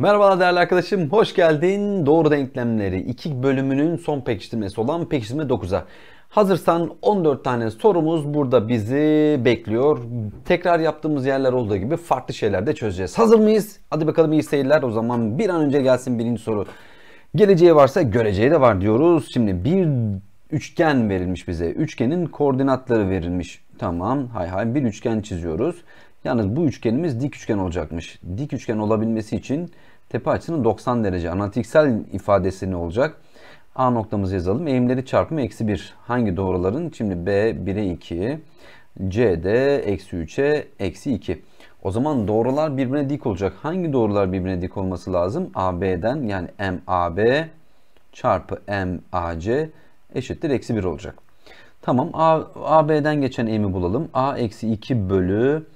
Merhabalar değerli arkadaşım, hoş geldin. Doğru denklemleri 2 bölümünün son pekiştirmesi olan pekiştirme 9'a. Hazırsan 14 tane sorumuz burada bizi bekliyor. Tekrar yaptığımız yerler olduğu gibi farklı şeyler de çözeceğiz. Hazır mıyız? Hadi bakalım iyi seyirler. O zaman bir an önce gelsin birinci soru. Geleceği varsa göreceği de var diyoruz. Şimdi bir üçgen verilmiş bize. Üçgenin koordinatları verilmiş. Tamam hay hay bir üçgen çiziyoruz. Yalnız bu üçgenimiz dik üçgen olacakmış. Dik üçgen olabilmesi için tepe açının 90 derece. Analitiksel ifadesi ne olacak? A noktamızı yazalım. Eğimleri çarpımı eksi 1. Hangi doğruların? Şimdi B 1'e 2, C de eksi 3'e eksi 2. O zaman doğrular birbirine dik olacak. Hangi doğrular birbirine dik olması lazım? AB'den yani MAB çarpı MAC eşittir eksi 1 olacak. Tamam A, AB'den geçen eğimi bulalım. A eksi 2 bölü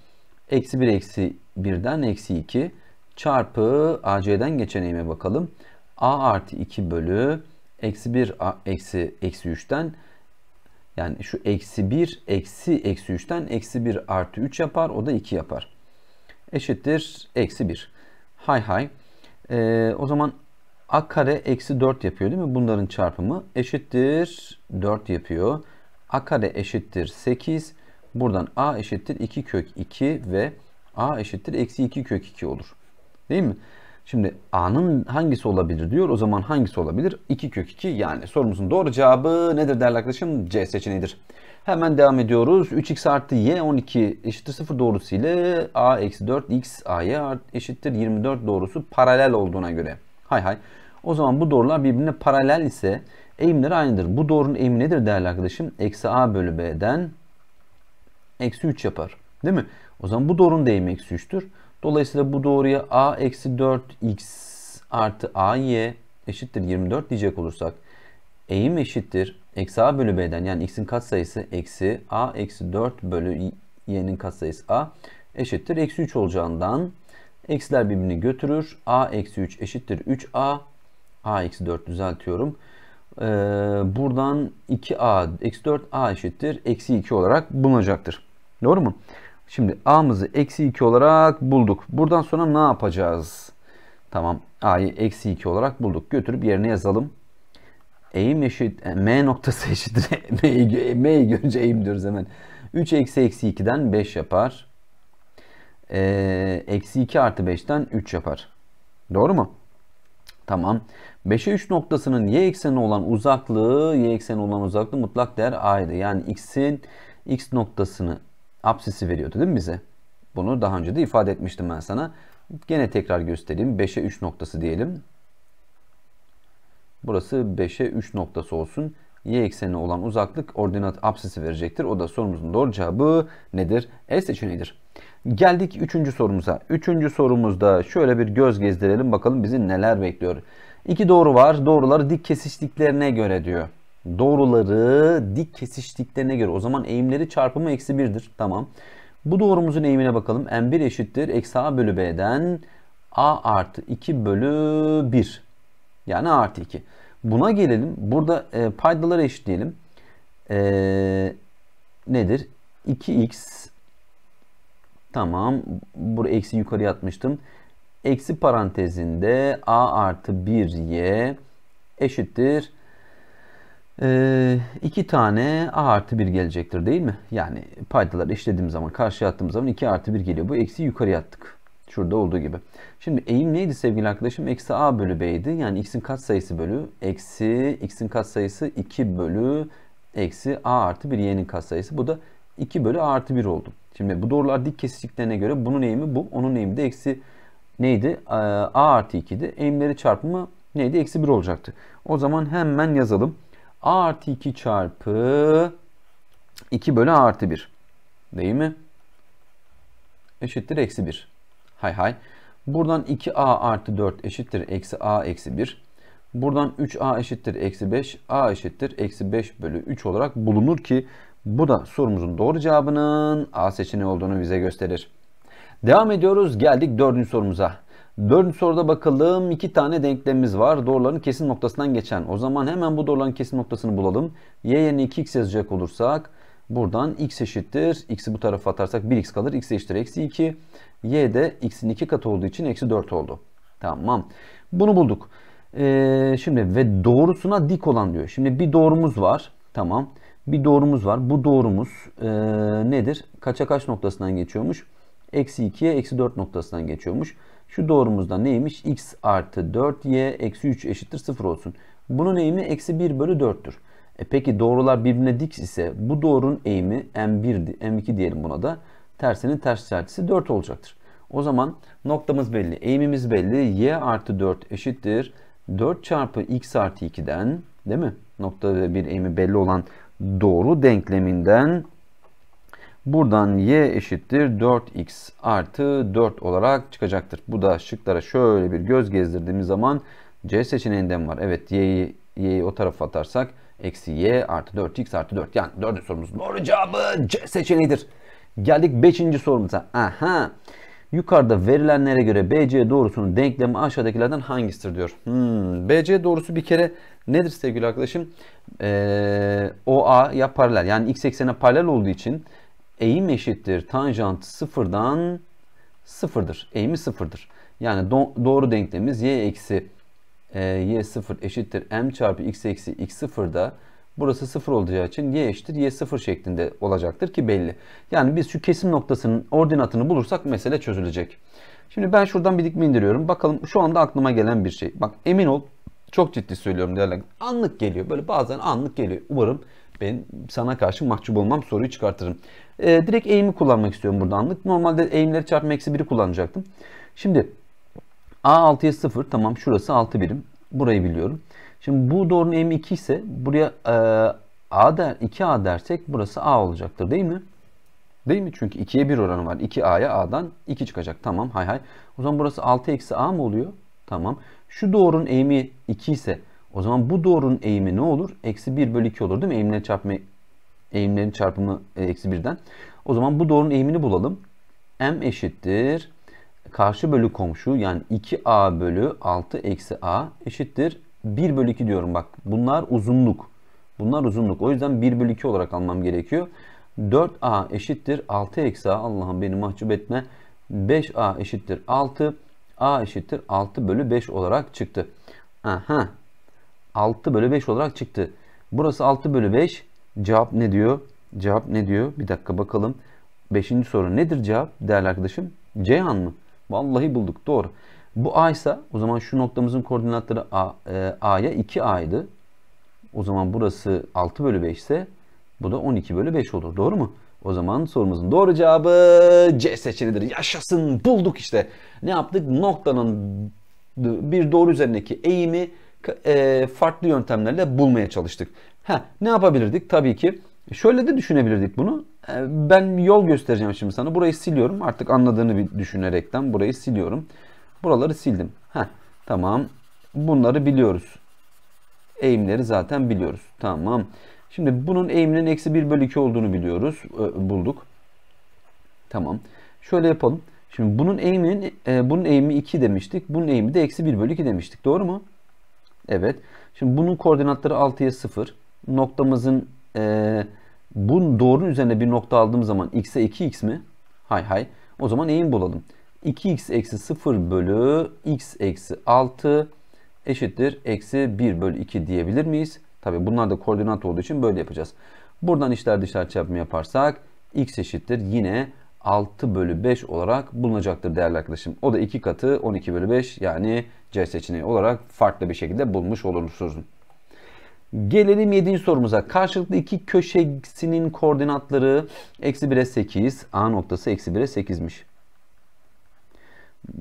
eksi 1 eksi 1'den eksi 2 çarpı AC'den geçen eğime bakalım. A artı 2 bölü eksi 1 a, eksi eksi 3'ten yani şu eksi 1 eksi eksi 3'ten eksi 1 artı 3 yapar. O da 2 yapar. Eşittir eksi 1. Hay hay. Ee, o zaman a kare eksi 4 yapıyor değil mi? Bunların çarpımı eşittir 4 yapıyor. a kare eşittir 8. Buradan a eşittir 2 kök 2 ve a eşittir eksi 2 kök 2 olur. Değil mi? Şimdi A'nın hangisi olabilir diyor. O zaman hangisi olabilir? 2 kök 2 yani sorumuzun doğru cevabı nedir değerli arkadaşım? C seçeneğidir. Hemen devam ediyoruz. 3x artı y 12 eşittir 0 doğrusu ile a eksi 4x a'ya eşittir 24 doğrusu paralel olduğuna göre. Hay hay. O zaman bu doğrular birbirine paralel ise eğimleri aynıdır. Bu doğrunun eğimi nedir değerli arkadaşım? Eksi a bölü b'den eksi 3 yapar. Değil mi? O zaman bu doğrunun da eğimi eksi 3'tür. Dolayısıyla bu doğruya a eksi 4x artı ay eşittir 24 diyecek olursak eğim eşittir eksi a bölü b'den yani x'in katsayısı eksi a eksi 4 bölü y'nin katsayısı a eşittir eksi 3 olacağından eksiler birbirini götürür. a eksi 3 eşittir 3a a eksi 4 düzeltiyorum. Ee, buradan 2a eksi 4a eşittir eksi 2 olarak bulunacaktır. Doğru mu? Şimdi a'mızı eksi 2 olarak bulduk. Buradan sonra ne yapacağız? Tamam a'yı eksi 2 olarak bulduk. Götürüp yerine yazalım. Eğim eşit e, m noktası eşittir. M'yi M görünce eğim diyoruz hemen. 3 eksi eksi 2'den 5 yapar. E, eksi 2 artı 5'ten 3 yapar. Doğru mu? Tamam. 5'e 3 noktasının y ekseni olan uzaklığı, y ekseni olan uzaklığı mutlak değer a'ydı. Yani x'in x noktasını Apsisi veriyordu değil mi bize? Bunu daha önce de ifade etmiştim ben sana. Gene tekrar göstereyim. 5'e 3 noktası diyelim. Burası 5'e 3 noktası olsun. Y ekseni olan uzaklık ordinat absisi verecektir. O da sorumuzun doğru cevabı nedir? E seçeneğidir. Geldik 3. sorumuza. 3. sorumuzda şöyle bir göz gezdirelim bakalım bizi neler bekliyor. İki doğru var. Doğruları dik kesiştiklerine göre diyor doğruları dik kesiştiklerine göre o zaman eğimleri çarpımı eksi 1'dir. Tamam. Bu doğrumuzun eğimine bakalım. M1 eşittir. Eksi A bölü B'den A artı 2 bölü 1. Yani A artı 2. Buna gelelim. Burada e, paydaları eşitleyelim. E, nedir? 2x tamam. Buraya eksi yukarı atmıştım. Eksi parantezinde A artı 1y eşittir e, tane a artı 1 gelecektir değil mi? Yani paydaları işlediğim zaman karşıya attığım zaman 2 artı 1 geliyor. Bu eksi yukarı attık. Şurada olduğu gibi. Şimdi eğim neydi sevgili arkadaşım? Eksi a bölü b'ydi. Yani x'in kat sayısı bölü eksi x'in kat sayısı 2 bölü eksi a artı 1 y'nin kat sayısı. Bu da 2 bölü a artı 1 oldu. Şimdi bu doğrular dik kesiştiklerine göre bunun eğimi bu. Onun eğimi de eksi neydi? Ee, a artı 2'di. Eğimleri çarpımı neydi? Eksi 1 olacaktı. O zaman hemen yazalım a artı 2 çarpı 2 bölü a artı 1 değil mi? Eşittir eksi 1. Hay hay. Buradan 2a artı 4 eşittir eksi a eksi 1. Buradan 3a eşittir eksi 5. a eşittir eksi 5 bölü 3 olarak bulunur ki bu da sorumuzun doğru cevabının a seçeneği olduğunu bize gösterir. Devam ediyoruz. Geldik dördüncü sorumuza. Dördüncü soruda bakalım. iki tane denklemimiz var. Doğruların kesim noktasından geçen. O zaman hemen bu doğruların kesim noktasını bulalım. Y yerine 2x yazacak olursak buradan x eşittir. x'i bu tarafa atarsak 1x kalır. x eşittir eksi 2. y de x'in 2 katı olduğu için eksi 4 oldu. Tamam. Bunu bulduk. Ee, şimdi ve doğrusuna dik olan diyor. Şimdi bir doğrumuz var. Tamam. Bir doğrumuz var. Bu doğrumuz ee, nedir? Kaça kaç noktasından geçiyormuş? Eksi 2'ye eksi 4 noktasından geçiyormuş. Şu doğrumuzda neymiş? x artı 4y eksi 3 eşittir 0 olsun. Bunun eğimi eksi 1 bölü 4'tür. E peki doğrular birbirine dik ise bu doğrunun eğimi m1, m2 diyelim buna da tersinin ters çarpısı 4 olacaktır. O zaman noktamız belli, eğimimiz belli. y artı 4 eşittir 4 çarpı x artı 2'den değil mi? Nokta ve bir eğimi belli olan doğru denkleminden Buradan y eşittir 4x artı 4 olarak çıkacaktır. Bu da şıklara şöyle bir göz gezdirdiğimiz zaman c seçeneğinden var. Evet y'yi y o tarafa atarsak eksi y artı 4x artı 4. Yani 4. sorumuzun doğru cevabı c seçeneğidir. Geldik 5. sorumuza. Aha. Yukarıda verilenlere göre BC doğrusunun denklemi aşağıdakilerden hangisidir diyor. Hmm, BC doğrusu bir kere nedir sevgili arkadaşım? Ee, OA ya paralel yani x eksene paralel olduğu için eğim eşittir tanjant sıfırdan sıfırdır. Eğimi sıfırdır. Yani do doğru denklemimiz y eksi e, y sıfır eşittir m çarpı x eksi x sıfırda burası sıfır olacağı için y eşittir y sıfır şeklinde olacaktır ki belli. Yani biz şu kesim noktasının ordinatını bulursak mesele çözülecek. Şimdi ben şuradan bir dikme indiriyorum. Bakalım şu anda aklıma gelen bir şey. Bak emin ol çok ciddi söylüyorum değerli. Anlık geliyor. Böyle bazen anlık geliyor. Umarım ben sana karşı mahcup olmam soruyu çıkartırım. E, direkt eğimi kullanmak istiyorum burada anlık. Normalde eğimleri çarpma eksi 1'i kullanacaktım. Şimdi A 6'ya 0 tamam şurası 6 birim. Burayı biliyorum. Şimdi bu doğrunun eğimi 2 ise buraya e, A der, 2A dersek burası A olacaktır değil mi? Değil mi? Çünkü 2'ye 1 oranı var. 2A'ya A'dan 2 çıkacak. Tamam hay hay. O zaman burası 6 eksi A mı oluyor? Tamam. Şu doğrunun eğimi 2 ise o zaman bu doğrunun eğimi ne olur? Eksi 1 bölü 2 olur değil mi? Eğimleri çarpma eğimlerin çarpımı e, eksi birden. O zaman bu doğrunun eğimini bulalım. M eşittir. Karşı bölü komşu yani 2A bölü 6 eksi A eşittir. 1 bölü 2 diyorum bak. Bunlar uzunluk. Bunlar uzunluk. O yüzden 1 bölü 2 olarak almam gerekiyor. 4A eşittir. 6 eksi A. Allah'ım beni mahcup etme. 5A eşittir 6. A eşittir 6 bölü 5 olarak çıktı. Aha. 6 bölü 5 olarak çıktı. Burası 6 bölü 5. Cevap ne diyor? Cevap ne diyor? Bir dakika bakalım. Beşinci soru nedir cevap değerli arkadaşım? Ceyhan mı? Vallahi bulduk doğru. Bu A ise o zaman şu noktamızın koordinatları A, e, A'ya 2A'ydı. O zaman burası 6 bölü 5 ise bu da 12 bölü 5 olur. Doğru mu? O zaman sorumuzun doğru cevabı C seçeneğidir. Yaşasın bulduk işte. Ne yaptık? Noktanın bir doğru üzerindeki eğimi e, farklı yöntemlerle bulmaya çalıştık. Ha, ne yapabilirdik? Tabii ki şöyle de düşünebilirdik bunu. Ee, ben yol göstereceğim şimdi sana. Burayı siliyorum. Artık anladığını bir düşünerekten burayı siliyorum. Buraları sildim. Ha, tamam. Bunları biliyoruz. Eğimleri zaten biliyoruz. Tamam. Şimdi bunun eğiminin eksi 1 bölü 2 olduğunu biliyoruz. Ee, bulduk. Tamam. Şöyle yapalım. Şimdi bunun eğiminin e, bunun eğimi 2 demiştik. Bunun eğimi de eksi 1 bölü 2 demiştik. Doğru mu? Evet. Şimdi bunun koordinatları 6'ya 0 noktamızın e, bu doğrunun üzerine bir nokta aldığım zaman x'e 2x mi? Hay hay. O zaman eğim bulalım. 2x eksi 0 bölü x eksi 6 eşittir eksi 1 bölü 2 diyebilir miyiz? Tabi bunlar da koordinat olduğu için böyle yapacağız. Buradan işler dışlar çarpımı yaparsak x eşittir yine 6 bölü 5 olarak bulunacaktır değerli arkadaşım. O da 2 katı 12 bölü 5 yani C seçeneği olarak farklı bir şekilde bulmuş olursunuz. Gelelim 7. sorumuza. Karşılıklı iki köşesinin koordinatları eksi 1'e 8. A noktası eksi 1'e 8'miş.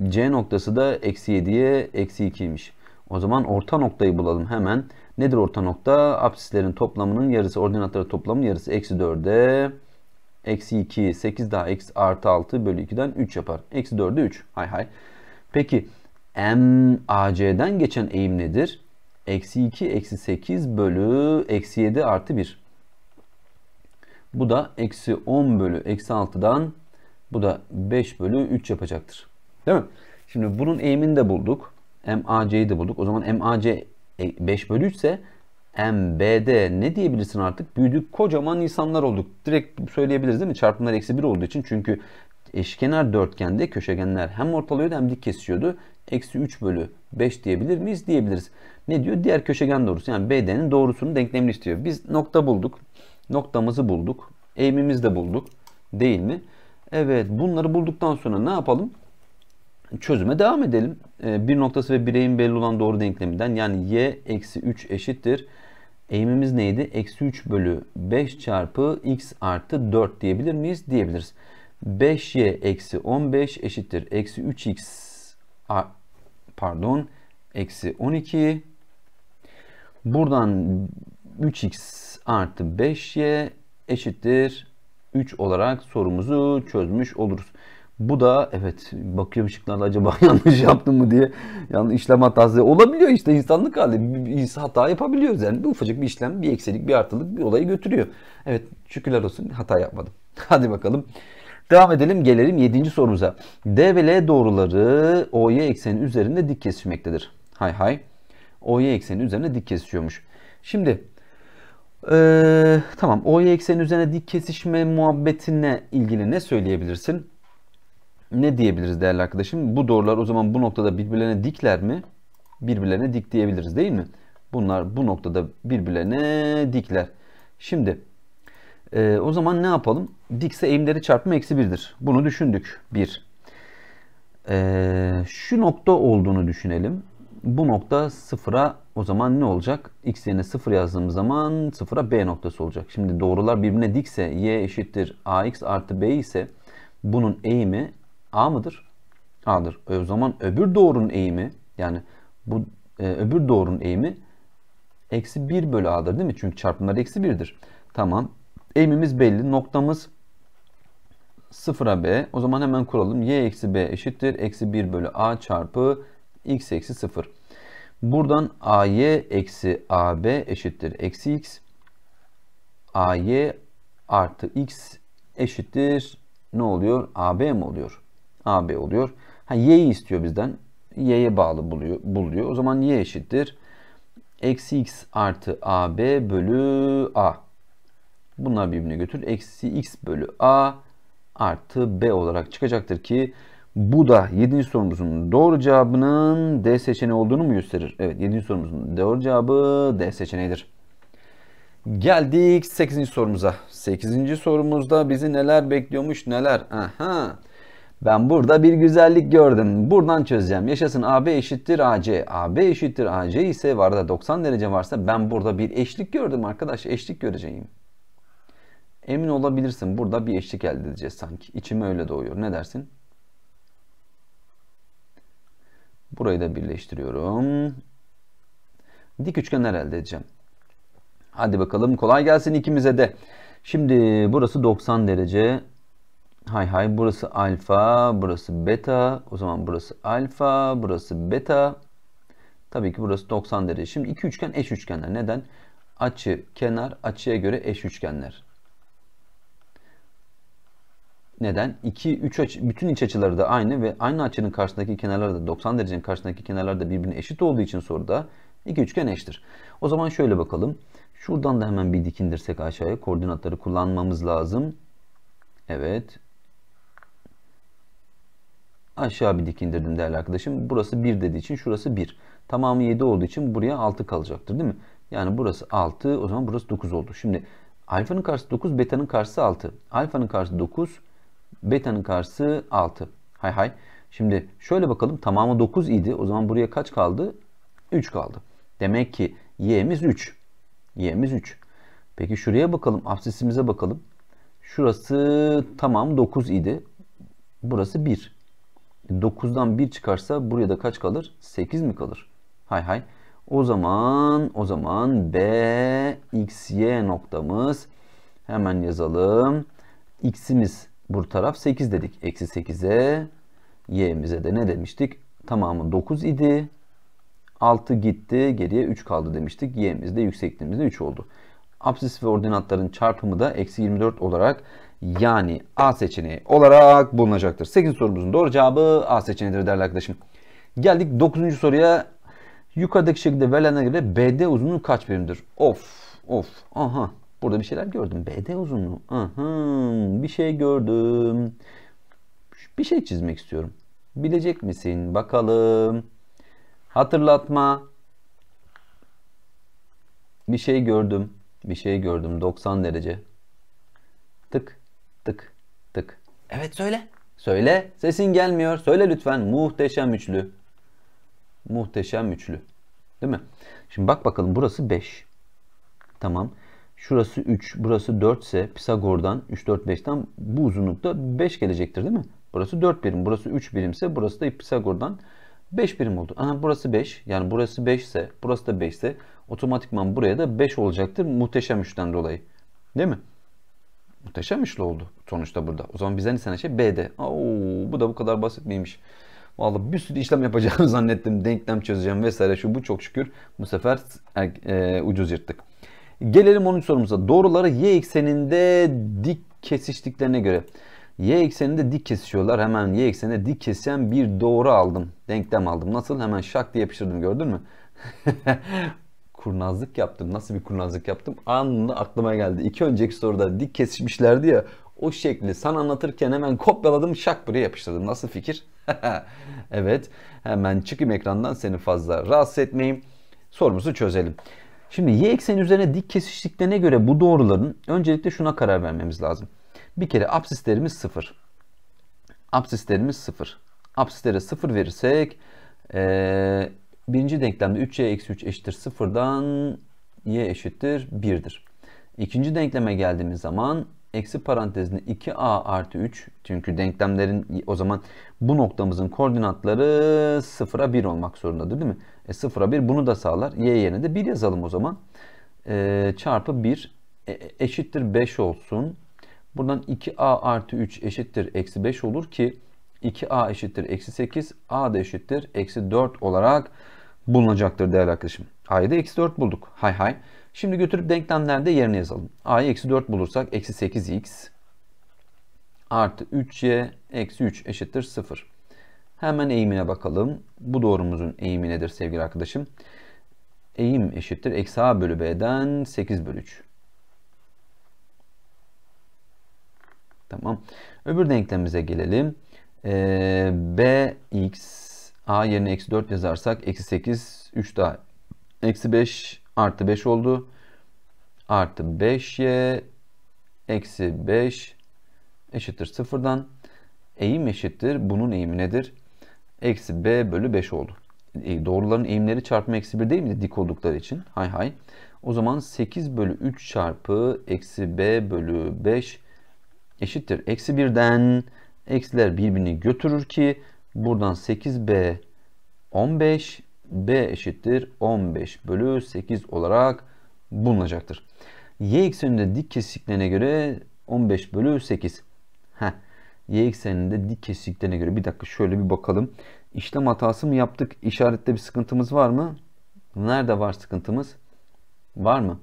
C noktası da eksi 7'ye eksi 2'ymiş. O zaman orta noktayı bulalım hemen. Nedir orta nokta? Apsislerin toplamının yarısı, ordinatları toplamının yarısı. Eksi 4'e eksi 2, 8 daha eksi artı 6 bölü 2'den 3 yapar. Eksi 4'e 3. Hay hay. Peki MAC'den geçen eğim nedir? Eksi 2 eksi 8 bölü eksi 7 artı 1. Bu da eksi 10 bölü eksi 6'dan bu da 5 bölü 3 yapacaktır. Değil mi? Şimdi bunun eğimini de bulduk. MAC'yi de bulduk. O zaman MAC 5 e, bölü 3 ise MBD ne diyebilirsin artık? Büyüdük kocaman insanlar olduk. Direkt söyleyebiliriz değil mi? Çarpımlar eksi 1 olduğu için. Çünkü eşkenar dörtgende köşegenler hem ortalıyordu hem dik kesiyordu eksi 3 bölü 5 diyebilir miyiz? Diyebiliriz. Ne diyor? Diğer köşegen doğrusu. Yani BD'nin doğrusunun denklemini istiyor. Biz nokta bulduk. Noktamızı bulduk. Eğimimizi de bulduk. Değil mi? Evet. Bunları bulduktan sonra ne yapalım? Çözüme devam edelim. Ee, bir noktası ve bir eğim belli olan doğru denkleminden yani y eksi 3 eşittir. Eğimimiz neydi? Eksi 3 bölü 5 çarpı x artı 4 diyebilir miyiz? Diyebiliriz. 5y eksi 15 eşittir. Eksi 3x pardon eksi 12 buradan 3x artı 5y eşittir 3 olarak sorumuzu çözmüş oluruz. Bu da evet bakıyorum şıklarda acaba yanlış yaptım mı diye. Yani işlem hatası olabiliyor işte insanlık hali. insan hata yapabiliyoruz yani. Bir ufacık bir işlem, bir eksilik, bir artılık bir olayı götürüyor. Evet şükürler olsun hata yapmadım. Hadi bakalım. Devam edelim gelelim 7. sorumuza. D ve L doğruları OY ekseni üzerinde dik kesişmektedir. Hay hay. OY ekseni üzerinde dik kesişiyormuş. Şimdi ee, tamam OY ekseni üzerine dik kesişme muhabbetine ilgili ne söyleyebilirsin? Ne diyebiliriz değerli arkadaşım? Bu doğrular o zaman bu noktada birbirlerine dikler mi? Birbirlerine dik diyebiliriz değil mi? Bunlar bu noktada birbirlerine dikler. Şimdi e, o zaman ne yapalım? Dikse eğimleri çarpma eksi 1'dir. Bunu düşündük. 1. E, ee, şu nokta olduğunu düşünelim. Bu nokta sıfıra o zaman ne olacak? X yerine 0 yazdığımız zaman sıfıra B noktası olacak. Şimdi doğrular birbirine dikse Y eşittir AX artı B ise bunun eğimi A mıdır? A'dır. E, o zaman öbür doğrunun eğimi yani bu e, öbür doğrunun eğimi eksi 1 bölü A'dır değil mi? Çünkü çarpımlar eksi 1'dir. Tamam. Eğimimiz belli. Noktamız 0'a b. O zaman hemen kuralım. y eksi b eşittir. Eksi 1 bölü a çarpı x eksi 0. Buradan ay eksi ab eşittir. Eksi x. ay artı x eşittir. Ne oluyor? ab mi oluyor? ab oluyor. Ha, y'yi istiyor bizden. y'ye bağlı buluyor, buluyor. O zaman y eşittir. Eksi x artı ab bölü a. Bunlar birbirine götür. Eksi x bölü a artı b olarak çıkacaktır ki bu da 7. sorumuzun doğru cevabının D seçeneği olduğunu mu gösterir? Evet 7. sorumuzun doğru cevabı D seçeneğidir. Geldik 8. sorumuza. 8. sorumuzda bizi neler bekliyormuş neler? Aha. Ben burada bir güzellik gördüm. Buradan çözeceğim. Yaşasın AB eşittir AC. AB eşittir AC ise var da 90 derece varsa ben burada bir eşlik gördüm arkadaş. Eşlik göreceğim emin olabilirsin. Burada bir eşlik elde edeceğiz sanki. İçime öyle doğuyor. Ne dersin? Burayı da birleştiriyorum. Dik üçgenler elde edeceğim. Hadi bakalım kolay gelsin ikimize de. Şimdi burası 90 derece. Hay hay burası alfa, burası beta. O zaman burası alfa, burası beta. Tabii ki burası 90 derece. Şimdi iki üçgen eş üçgenler. Neden? Açı, kenar, açıya göre eş üçgenler. Neden? 2 3 açı bütün iç açıları da aynı ve aynı açının karşısındaki kenarlar da 90 derecenin karşısındaki kenarlar da birbirine eşit olduğu için soruda iki üçgen eşittir. O zaman şöyle bakalım. Şuradan da hemen bir dikindirsek aşağıya koordinatları kullanmamız lazım. Evet. Aşağı bir dikindirdim değerli arkadaşım. Burası 1 dediği için şurası 1. Tamamı 7 olduğu için buraya 6 kalacaktır değil mi? Yani burası 6 o zaman burası 9 oldu. Şimdi alfanın karşısı 9 betanın karşısı 6. Alfanın karşısı 9 Beta'nın karşısı 6. Hay hay. Şimdi şöyle bakalım tamamı 9 idi. O zaman buraya kaç kaldı? 3 kaldı. Demek ki y'miz 3. Y'miz 3. Peki şuraya bakalım. Absisimize bakalım. Şurası tamam 9 idi. Burası 1. 9'dan 1 çıkarsa buraya da kaç kalır? 8 mi kalır? Hay hay. O zaman o zaman B, X, Y noktamız hemen yazalım. X'imiz bu taraf 8 dedik. Eksi 8'e y'mize de ne demiştik? Tamamı 9 idi. 6 gitti. Geriye 3 kaldı demiştik. Y'miz de yüksekliğimiz de 3 oldu. Apsis ve ordinatların çarpımı da eksi 24 olarak yani A seçeneği olarak bulunacaktır. 8 sorumuzun doğru cevabı A seçeneğidir değerli arkadaşım. Geldik 9. soruya. Yukarıdaki şekilde verilene göre BD uzunluğu kaç birimdir? Of of aha Burada bir şeyler gördüm. BD uzunluğu. Aha, bir şey gördüm. Bir şey çizmek istiyorum. Bilecek misin? Bakalım. Hatırlatma. Bir şey gördüm. Bir şey gördüm. 90 derece. Tık tık tık. Evet söyle. Söyle. Sesin gelmiyor. Söyle lütfen. Muhteşem üçlü. Muhteşem üçlü. Değil mi? Şimdi bak bakalım burası 5. Tamam. Şurası 3, burası 4 ise Pisagor'dan 3, 4, 5'ten bu uzunlukta 5 gelecektir değil mi? Burası 4 birim, burası 3 birimse burası da Pisagor'dan 5 birim oldu. Aha, burası 5 yani burası 5 ise burası da 5 ise otomatikman buraya da 5 olacaktır muhteşem üçten dolayı. Değil mi? Muhteşem üçlü oldu sonuçta burada. O zaman ne istenen şey B'de. Oo, bu da bu kadar basit miymiş? Vallahi bir sürü işlem yapacağımı zannettim. Denklem çözeceğim vesaire şu bu çok şükür. Bu sefer er, e, ucuz yırttık. Gelelim 10. sorumuza. Doğruları y ekseninde dik kesiştiklerine göre. Y ekseninde dik kesişiyorlar. Hemen y ekseninde dik kesen bir doğru aldım. Denklem aldım. Nasıl? Hemen şak diye yapıştırdım gördün mü? kurnazlık yaptım. Nasıl bir kurnazlık yaptım? Anında aklıma geldi. İki önceki soruda dik kesişmişlerdi ya. O şekli sana anlatırken hemen kopyaladım şak buraya yapıştırdım. Nasıl fikir? evet. Hemen çıkayım ekrandan seni fazla rahatsız etmeyeyim. Sorumuzu çözelim. Şimdi y ekseni üzerine dik kesiştiklerine göre bu doğruların öncelikle şuna karar vermemiz lazım. Bir kere absislerimiz sıfır, Absislerimiz sıfır, Absislere sıfır verirsek ee, birinci denklemde 3y eksi 3 eşittir sıfırdan y eşittir 1'dir. İkinci denkleme geldiğimiz zaman eksi parantezine 2a artı 3 çünkü denklemlerin o zaman bu noktamızın koordinatları 0'a 1 olmak zorundadır değil mi? E 0'a 1 bunu da sağlar. Y yerine de 1 yazalım o zaman. E, çarpı 1 e, eşittir 5 olsun. Buradan 2a artı 3 eşittir eksi 5 olur ki 2a eşittir eksi 8 a da eşittir eksi 4 olarak bulunacaktır değerli arkadaşım. A'yı da eksi 4 bulduk. Hay hay. Şimdi götürüp denklemlerde yerine yazalım. a'yı eksi 4 bulursak eksi 8x artı 3y eksi 3 eşittir 0. Hemen eğimine bakalım. Bu doğrumuzun eğimi nedir sevgili arkadaşım? Eğim eşittir. Eksi a bölü b'den 8 bölü 3. Tamam. Öbür denklemimize gelelim. Ee, bx a yerine eksi 4 yazarsak eksi 8 3 daha eksi 5 artı 5 oldu. Artı 5y eksi 5 eşittir sıfırdan. Eğim eşittir. Bunun eğimi nedir? Eksi b bölü 5 oldu. E, doğruların eğimleri çarpma eksi 1 değil mi? Dik oldukları için. Hay hay. O zaman 8 bölü 3 çarpı eksi b bölü 5 eşittir. Eksi 1'den eksiler birbirini götürür ki buradan 8b 15 b eşittir 15 bölü 8 olarak bulunacaktır. Y ekseninde dik kesiklerine göre 15 bölü 8. Heh. Y ekseninde dik kesiklerine göre bir dakika şöyle bir bakalım. İşlem hatası mı yaptık? İşarette bir sıkıntımız var mı? Nerede var sıkıntımız? Var mı?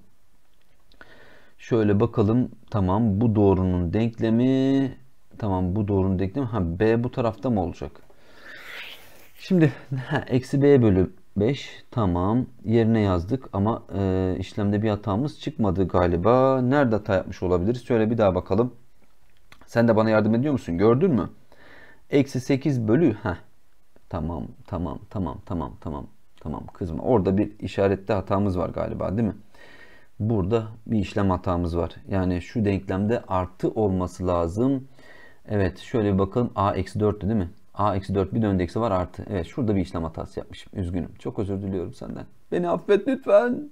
Şöyle bakalım. Tamam bu doğrunun denklemi. Tamam bu doğrunun denklemi. Ha B bu tarafta mı olacak? Şimdi eksi B bölü 5 tamam yerine yazdık ama e, işlemde bir hatamız çıkmadı galiba. Nerede hata yapmış olabiliriz? Şöyle bir daha bakalım. Sen de bana yardım ediyor musun? Gördün mü? Eksi 8 bölü. ha. Tamam tamam tamam tamam tamam tamam kızma. Orada bir işarette hatamız var galiba değil mi? Burada bir işlem hatamız var. Yani şu denklemde artı olması lazım. Evet şöyle bir bakalım. A eksi 4'tü değil mi? A eksi 4 bir de var artı. Evet şurada bir işlem hatası yapmışım. Üzgünüm. Çok özür diliyorum senden. Beni affet lütfen.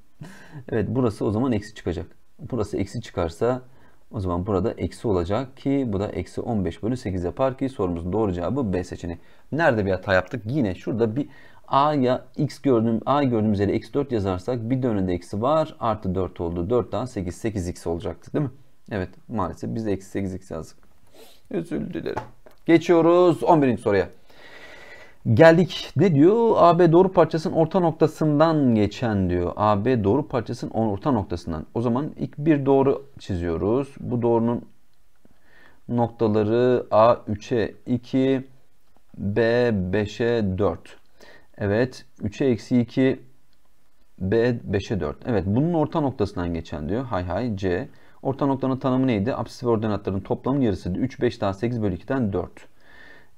Evet burası o zaman eksi çıkacak. Burası eksi çıkarsa o zaman burada eksi olacak ki bu da eksi 15 bölü 8 yapar ki sorumuzun doğru cevabı B seçeneği. Nerede bir hata yaptık? Yine şurada bir A ya X gördüğüm A gördüğümüz yere eksi 4 yazarsak bir de eksi var. Artı 4 oldu. 4 daha 8. 8x olacaktı değil mi? Evet maalesef biz de eksi 8x yazdık. Özür dilerim. Geçiyoruz 11. soruya. Geldik. Ne diyor? AB doğru parçasının orta noktasından geçen diyor. AB doğru parçasının orta noktasından. O zaman ilk bir doğru çiziyoruz. Bu doğrunun noktaları A 3'e 2, B 5'e 4. Evet 3'e eksi 2, B 5'e 4. Evet bunun orta noktasından geçen diyor. Hay hay C. Orta noktanın tanımı neydi? Apsis ve ordinatların toplamının yarısıydı. 3, 5 daha 8 bölü 2'den 4.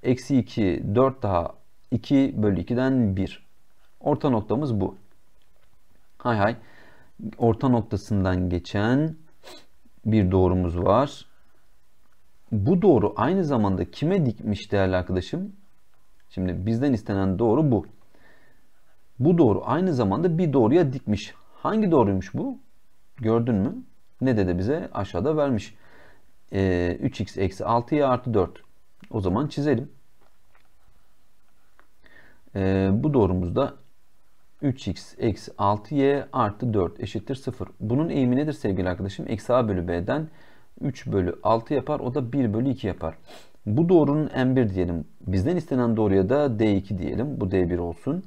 Eksi 2, 4 daha 2 bölü 2'den 1. Orta noktamız bu. Hay hay. Orta noktasından geçen bir doğrumuz var. Bu doğru aynı zamanda kime dikmiş değerli arkadaşım? Şimdi bizden istenen doğru bu. Bu doğru aynı zamanda bir doğruya dikmiş. Hangi doğruymuş bu? Gördün mü? Ne dedi bize? Aşağıda vermiş. E, ee, 3x eksi 6y artı 4. O zaman çizelim. E, bu doğrumuzda 3x eksi 6y artı 4 eşittir 0. Bunun eğimi nedir sevgili arkadaşım? Eksi a bölü b'den 3 bölü 6 yapar. O da 1 bölü 2 yapar. Bu doğrunun m1 diyelim. Bizden istenen doğruya da d2 diyelim. Bu d1 olsun.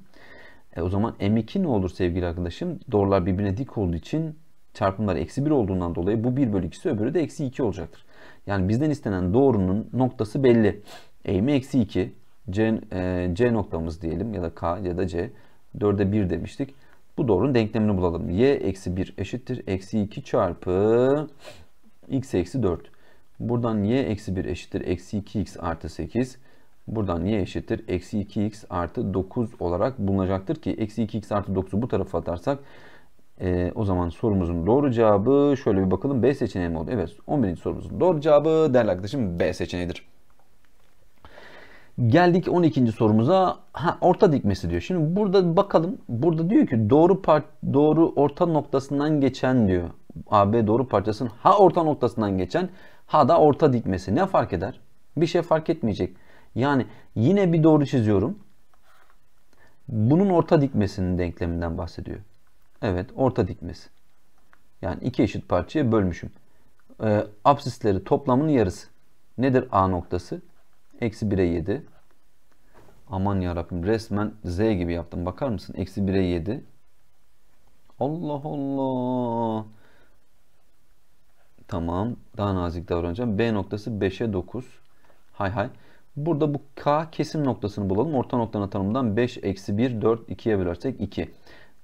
E, o zaman m2 ne olur sevgili arkadaşım? Doğrular birbirine dik olduğu için çarpımlar eksi 1 olduğundan dolayı bu 1 bölü 2'si öbürü de eksi 2 olacaktır. Yani bizden istenen doğrunun noktası belli. Eğimi eksi 2. C, e, C noktamız diyelim ya da K ya da C. 4'e 1 demiştik. Bu doğrunun denklemini bulalım. Y eksi 1 eşittir. Eksi 2 çarpı x eksi 4. Buradan y eksi 1 eşittir. Eksi 2x artı 8. Buradan y eşittir. Eksi 2x artı 9 olarak bulunacaktır ki eksi 2x artı 9'u bu tarafa atarsak e, o zaman sorumuzun doğru cevabı şöyle bir bakalım. B seçeneği mi oldu? Evet 11. sorumuzun doğru cevabı değerli arkadaşım B seçeneğidir. Geldik 12. sorumuza. Ha, orta dikmesi diyor. Şimdi burada bakalım. Burada diyor ki doğru part doğru orta noktasından geçen diyor. AB doğru parçasının ha orta noktasından geçen ha da orta dikmesi. Ne fark eder? Bir şey fark etmeyecek. Yani yine bir doğru çiziyorum. Bunun orta dikmesinin denkleminden bahsediyor. Evet orta dikmesi. Yani iki eşit parçaya bölmüşüm. E, absisleri toplamının yarısı. Nedir A noktası? Eksi 1'e 7. Aman yarabbim resmen Z gibi yaptım. Bakar mısın? Eksi 1'e 7. Allah Allah. Tamam. Daha nazik davranacağım. B noktası 5'e 9. Hay hay. Burada bu K kesim noktasını bulalım. Orta noktanın tanımından 5 eksi 1 4 2'ye bölersek 2.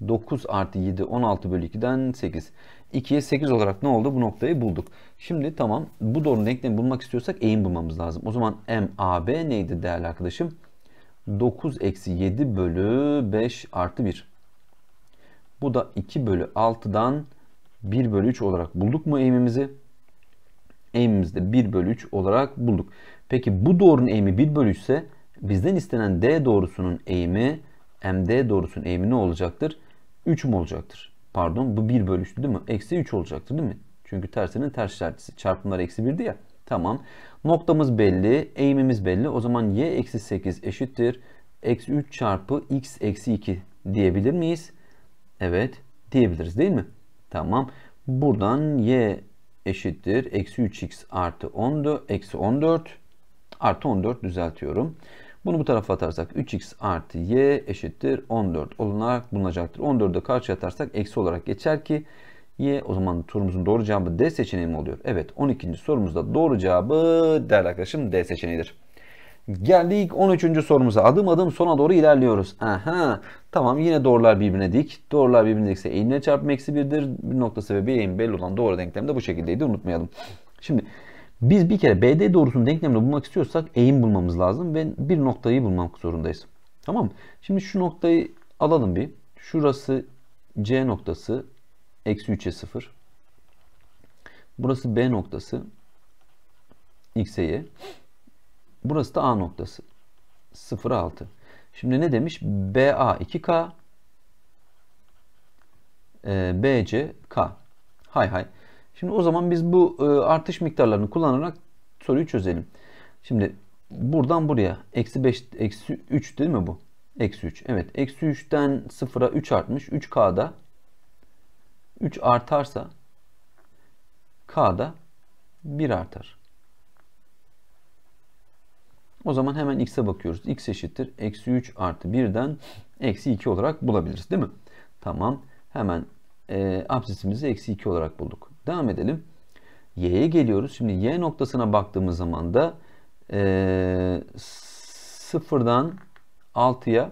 9 artı 7 16 bölü 2'den 8. 2'ye 8 olarak ne oldu? Bu noktayı bulduk. Şimdi tamam bu doğru denklemi bulmak istiyorsak eğim bulmamız lazım. O zaman MAB neydi değerli arkadaşım? 9 eksi 7 bölü 5 artı 1. Bu da 2 bölü 6'dan 1 bölü 3 olarak bulduk mu eğimimizi? Eğimimizi de 1 bölü 3 olarak bulduk. Peki bu doğrunun eğimi 1 bölü 3 ise bizden istenen D doğrusunun eğimi MD doğrusunun eğimi ne olacaktır? 3 mü olacaktır? Pardon bu 1 bölü 3'tü değil mi? Eksi 3 olacaktır değil mi? Çünkü tersinin ters işaretçisi. Çarpımlar eksi 1'di ya. Tamam. Noktamız belli. Eğimimiz belli. O zaman y eksi 8 eşittir. Eksi 3 çarpı x eksi 2 diyebilir miyiz? Evet diyebiliriz değil mi? Tamam. Buradan y eşittir. Eksi 3x artı 10'du. Eksi 14 artı 14 düzeltiyorum. Bunu bu tarafa atarsak 3x artı y eşittir 14 olarak bulunacaktır. 14'ü de karşıya atarsak eksi olarak geçer ki y o zaman sorumuzun doğru cevabı D seçeneği mi oluyor? Evet 12. sorumuzda doğru cevabı değerli arkadaşım D seçeneğidir. Geldik 13. sorumuza. Adım adım sona doğru ilerliyoruz. Aha. Tamam yine doğrular birbirine dik. Doğrular birbirine dikse eğimine çarpma eksi 1'dir. Bir noktası ve bir eğim belli olan doğru denklemde bu şekildeydi. Unutmayalım. Şimdi biz bir kere BD doğrusunun denklemini bulmak istiyorsak eğim bulmamız lazım ve bir noktayı bulmak zorundayız. Tamam mı? Şimdi şu noktayı alalım bir. Şurası C noktası eksi 3'e 0. Burası B noktası x'e y. Burası da A noktası 0'a 6. Şimdi ne demiş? BA 2K e, BC K. Hay hay. Şimdi o zaman biz bu e, artış miktarlarını kullanarak soruyu çözelim. Şimdi buradan buraya eksi 5 eksi 3 değil mi bu? Eksi 3. Evet. Eksi 3'ten 0'a 3 artmış. 3K'da 3 artarsa K'da 1 artar. O zaman hemen x'e bakıyoruz. x eşittir. Eksi 3 artı 1'den eksi 2 olarak bulabiliriz değil mi? Tamam. Hemen e, absesimizi eksi 2 olarak bulduk. Devam edelim. Y'ye geliyoruz. Şimdi Y noktasına baktığımız zaman da e, sıfırdan 6'ya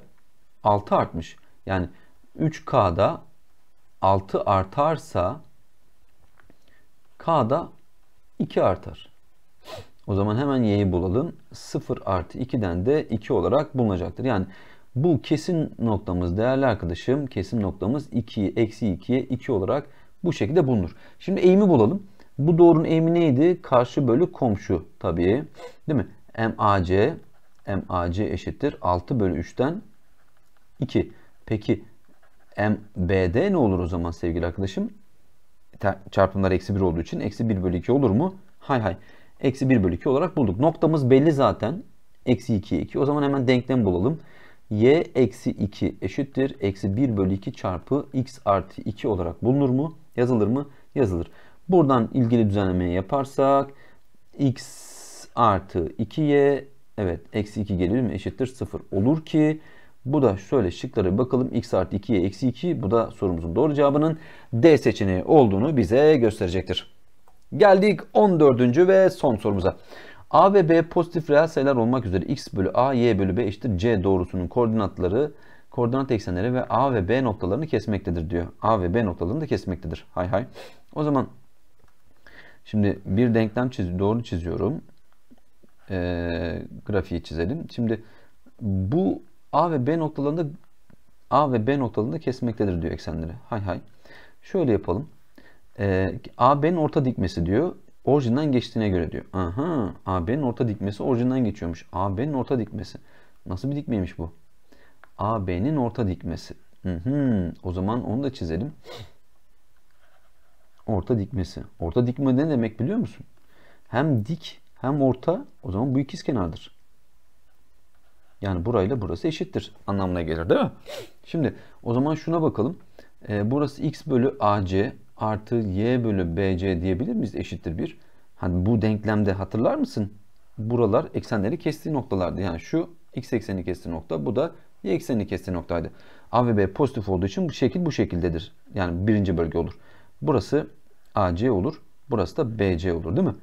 6 artmış. Yani 3K'da 6 artarsa K'da 2 artar. O zaman hemen y'yi bulalım. 0 artı 2'den de 2 olarak bulunacaktır. Yani bu kesin noktamız değerli arkadaşım. Kesin noktamız 2'yi eksi 2'ye 2 olarak bu şekilde bulunur. Şimdi eğimi bulalım. Bu doğrunun eğimi neydi? Karşı bölü komşu tabii. Değil mi? MAC MAC eşittir 6 bölü 3'ten 2. Peki MBD ne olur o zaman sevgili arkadaşım? Çarpımlar eksi 1 olduğu için eksi 1 bölü 2 olur mu? Hay hay. Eksi 1 bölü 2 olarak bulduk. Noktamız belli zaten. Eksi 2, 2. O zaman hemen denklem bulalım. Y eksi 2 eşittir. Eksi 1 bölü 2 çarpı x artı 2 olarak bulunur mu? Yazılır mı? Yazılır. Buradan ilgili düzenlemeyi yaparsak x artı 2y evet eksi 2 gelir mi eşittir 0 olur ki bu da şöyle şıklara bakalım x artı 2y eksi 2 bu da sorumuzun doğru cevabının D seçeneği olduğunu bize gösterecektir. Geldik 14. ve son sorumuza. A ve B pozitif reel sayılar olmak üzere x bölü a, y bölü b eşittir c doğrusunun koordinatları koordinat eksenleri ve A ve B noktalarını kesmektedir diyor. A ve B noktalarını da kesmektedir. Hay hay. O zaman şimdi bir denklem çiz doğru çiziyorum. Ee, grafiği çizelim. Şimdi bu A ve B noktalarında A ve B noktalarında kesmektedir diyor eksenleri. Hay hay. Şöyle yapalım. Ee, AB'nin orta dikmesi diyor. Orijinden geçtiğine göre diyor. Aha, AB'nin orta dikmesi orijinden geçiyormuş. AB'nin orta dikmesi. Nasıl bir dikmeymiş bu? AB'nin orta dikmesi. Hı hı. O zaman onu da çizelim. Orta dikmesi. Orta dikme ne demek biliyor musun? Hem dik hem orta o zaman bu ikizkenardır. Yani burayla burası eşittir anlamına gelir değil mi? Şimdi o zaman şuna bakalım. Ee, burası x bölü ac artı y bölü bc diyebilir miyiz? Eşittir bir. Hani bu denklemde hatırlar mısın? Buralar eksenleri kestiği noktalardı. Yani şu x ekseni kestiği nokta bu da Y ekseni kestiği noktaydı. A ve B pozitif olduğu için bu şekil bu şekildedir. Yani birinci bölge olur. Burası AC olur. Burası da BC olur değil mi?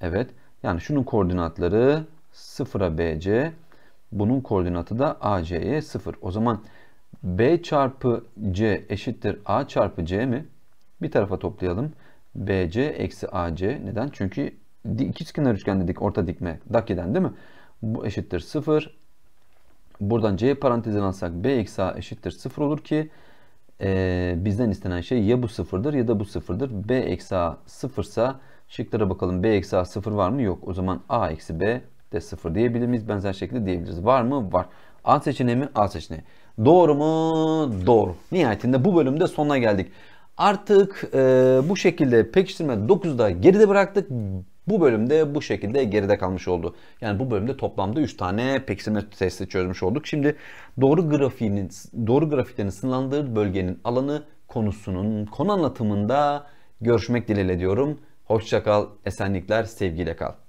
Evet. Yani şunun koordinatları 0'a BC. Bunun koordinatı da AC'ye 0. O zaman B çarpı C eşittir A çarpı C mi? Bir tarafa toplayalım. BC eksi AC. Neden? Çünkü ikizkenar üçgen dedik orta dikme. Daki'den değil mi? Bu eşittir 0. Buradan C parantezine alsak B eksi A eşittir 0 olur ki e, bizden istenen şey ya bu sıfırdır ya da bu sıfırdır. B eksi A sıfırsa şıklara bakalım B eksi A sıfır var mı? Yok. O zaman A eksi B de sıfır diyebilir miyiz? Benzer şekilde diyebiliriz. Var mı? Var. A seçeneği mi? A seçeneği. Doğru mu? Doğru. Nihayetinde bu bölümde sonuna geldik. Artık e, bu şekilde pekiştirme 9'da geride bıraktık. Bu bölümde bu şekilde geride kalmış oldu. Yani bu bölümde toplamda 3 tane piksel testi çözmüş olduk. Şimdi doğru grafiğinin doğru grafiklerin sınırlandığı bölgenin alanı konusunun konu anlatımında görüşmek dileğiyle diyorum. Hoşçakal, esenlikler, sevgiyle kal.